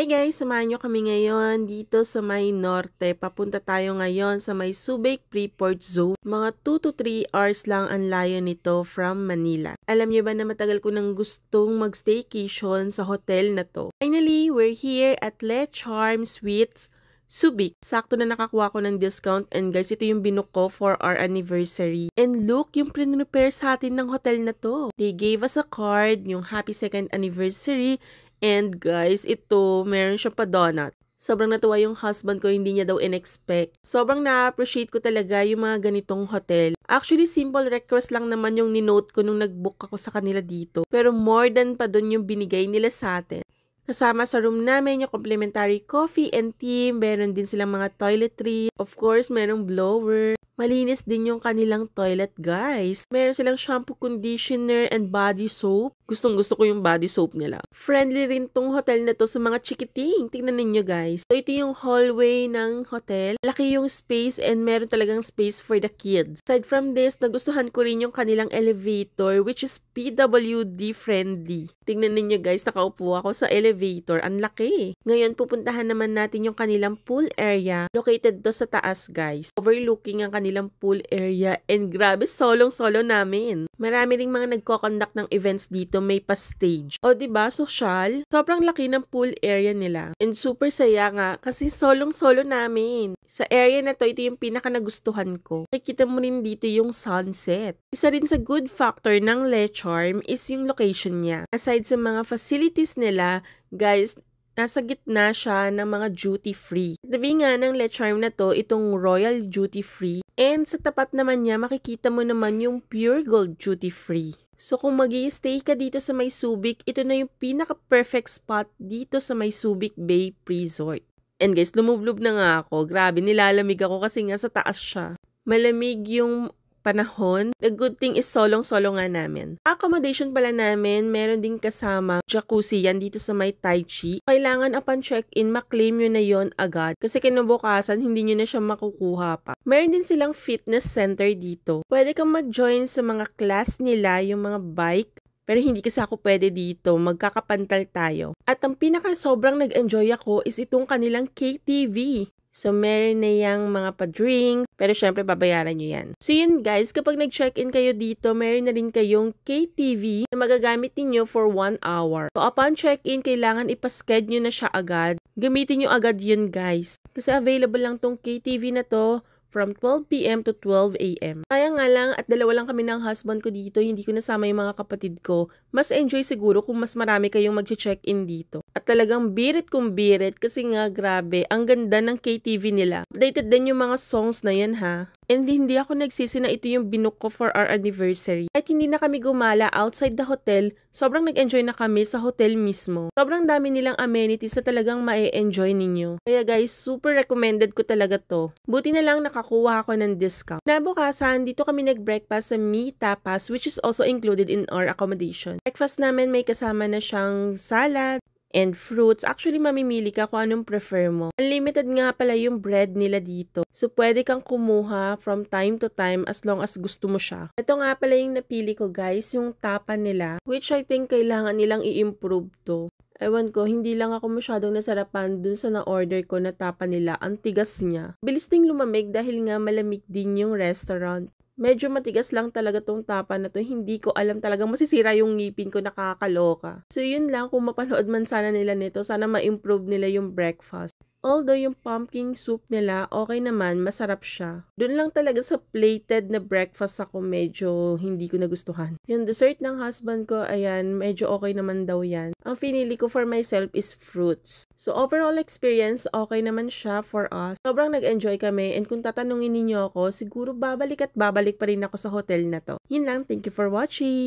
Hi guys! Samahan nyo kami ngayon dito sa May Norte. Papunta tayo ngayon sa May Subic Freeport Zone. Mga 2 to 3 hours lang ang layo nito from Manila. Alam nyo ba na matagal ko nang gustong mag-staycation sa hotel na to? Finally, we're here at Le Charm Suites Subic. Sakto na nakakuha ko ng discount and guys, ito yung binook ko for our anniversary. And look, yung pre-prepare sa atin ng hotel na to. They gave us a card, yung happy second anniversary, And guys, ito, meron siyang pa-donut. Sobrang natuwa yung husband ko, hindi niya daw in-expect. Sobrang na-appreciate ko talaga yung mga ganitong hotel. Actually, simple request lang naman yung ninote ko nung nag-book ako sa kanila dito. Pero more than pa dun yung binigay nila sa atin. Kasama sa room namin yung complimentary coffee and tea, meron din silang mga toiletry. Of course, merong blower. Malinis din yung kanilang toilet guys. Meron silang shampoo, conditioner, and body soap. Gustong gusto ko yung body soap nila. Friendly rin tong hotel na to sa mga chikiting. Tingnan ninyo guys. So ito yung hallway ng hotel. Laki yung space and meron talagang space for the kids. Aside from this, nagustuhan ko rin yung kanilang elevator which is PWD friendly. Tingnan ninyo guys, nakaupo ako sa elevator. Ang laki. Ngayon pupuntahan naman natin yung kanilang pool area. Located to sa taas guys. Overlooking ang kanilang kanilang pool area and grabe solong-solo namin. Marami ring mga nagko-conduct ng events dito may pa stage. O ba diba, social? Sobrang laki ng pool area nila. And super saya nga kasi solong-solo namin. Sa area na to, ito yung pinaka nagustuhan ko. Nakikita mo rin dito yung sunset. Isa rin sa good factor ng Le Charm is yung location niya. Aside sa mga facilities nila, guys, Nasa gitna siya ng mga duty-free. Tabi nga ng Le Charm na to, itong Royal Duty Free. And sa tapat naman niya, makikita mo naman yung Pure Gold Duty Free. So kung mag stay ka dito sa May Subic, ito na yung pinaka-perfect spot dito sa May Subic Bay Resort. And guys, lumublob na nga ako. Grabe, nilalamig ako kasi nga sa taas siya. Malamig yung panahon, the good thing is solong-solo nga namin. Accommodation pala namin, meron din kasama jacuzzi yan dito sa may Tai Chi. Kailangan upon check-in, maklaim nyo na yon agad kasi kinabukasan hindi nyo na siya makukuha pa. Meron din silang fitness center dito. Pwede kang mag-join sa mga class nila, yung mga bike, pero hindi kasi ako pwede dito, magkakapantal tayo. At ang pinaka sobrang nag-enjoy ako is itong kanilang KTV. So, meron na yung mga pa-drink. Pero, syempre, babayaran nyo yan. So, yun guys. Kapag nag-check-in kayo dito, meron na rin kayong KTV na magagamit niyo for 1 hour. So, upon check-in, kailangan ipasked nyo na siya agad. Gamitin nyo agad yun guys. Kasi available lang tong KTV na to from 12pm to 12am. Kaya nga lang at dalawa lang kami ng husband ko dito, hindi ko nasama yung mga kapatid ko. Mas enjoy siguro kung mas marami kayong mag-check-in dito. At talagang birit kong birit kasi nga grabe, ang ganda ng KTV nila. Updated din yung mga songs na yan ha. And hindi ako nagsisi na ito yung binook ko for our anniversary. At hindi na kami gumala outside the hotel, sobrang nag-enjoy na kami sa hotel mismo. Sobrang dami nilang amenities na talagang ma-enjoy ninyo. Kaya guys, super recommended ko talaga to. Buti na lang nakakuha ako ng discount. Nabukasan, dito kami nag-breakfast sa Mi Tapas which is also included in our accommodation. Breakfast namin may kasama na siyang salad, and fruits, actually mamimili ka kung anong prefer mo. Unlimited nga pala yung bread nila dito. So pwede kang kumuha from time to time as long as gusto mo siya. Ito nga pala yung napili ko guys, yung tapa nila, which I think kailangan nilang i-improve to. Ewan ko, hindi lang ako masyadong nasarapan dun sa na-order ko na tapa nila. Ang tigas niya. Bilis ding lumamig dahil nga malamig din yung restaurant. Medyo matigas lang talaga tong tapa na to. Hindi ko alam talaga masisira yung ngipin ko. Nakakaloka. So yun lang. Kung mapanood man sana nila nito, sana ma-improve nila yung breakfast. Although yung pumpkin soup nila, okay naman, masarap siya. Doon lang talaga sa plated na breakfast ako medyo hindi ko nagustuhan. Yung dessert ng husband ko, ayan, medyo okay naman daw yan. Ang pinili ko for myself is fruits. So overall experience, okay naman siya for us. Sobrang nag-enjoy kami and kung tatanungin ninyo ako, siguro babalik at babalik pa rin ako sa hotel na to. Yun lang, thank you for watching!